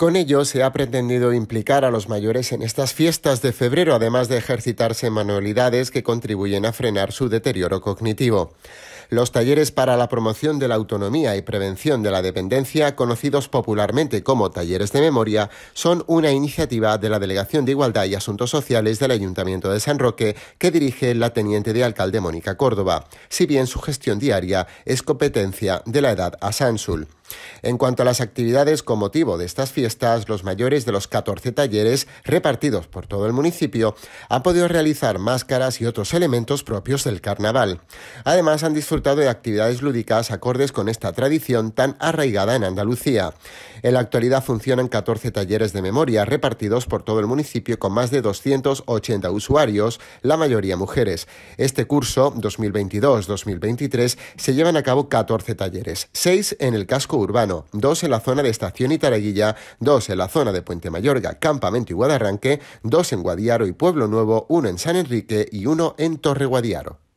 Con ello se ha pretendido implicar a los mayores en estas fiestas de febrero, además de ejercitarse manualidades que contribuyen a frenar su deterioro cognitivo. Los talleres para la promoción de la autonomía y prevención de la dependencia, conocidos popularmente como talleres de memoria, son una iniciativa de la Delegación de Igualdad y Asuntos Sociales del Ayuntamiento de San Roque que dirige la teniente de alcalde Mónica Córdoba, si bien su gestión diaria es competencia de la edad a En cuanto a las actividades con motivo de estas fiestas, los mayores de los 14 talleres repartidos por todo el municipio han podido realizar máscaras y otros elementos propios del carnaval. Además, han disfrutado de actividades lúdicas acordes con esta tradición tan arraigada en Andalucía. En la actualidad funcionan 14 talleres de memoria repartidos por todo el municipio con más de 280 usuarios, la mayoría mujeres. Este curso 2022-2023 se llevan a cabo 14 talleres, 6 en el casco urbano, 2 en la zona de Estación y Taraguilla, 2 en la zona de Puente Mayorga, Campamento y Guadarranque, 2 en Guadiaro y Pueblo Nuevo, 1 en San Enrique y 1 en Torre Guadiaro.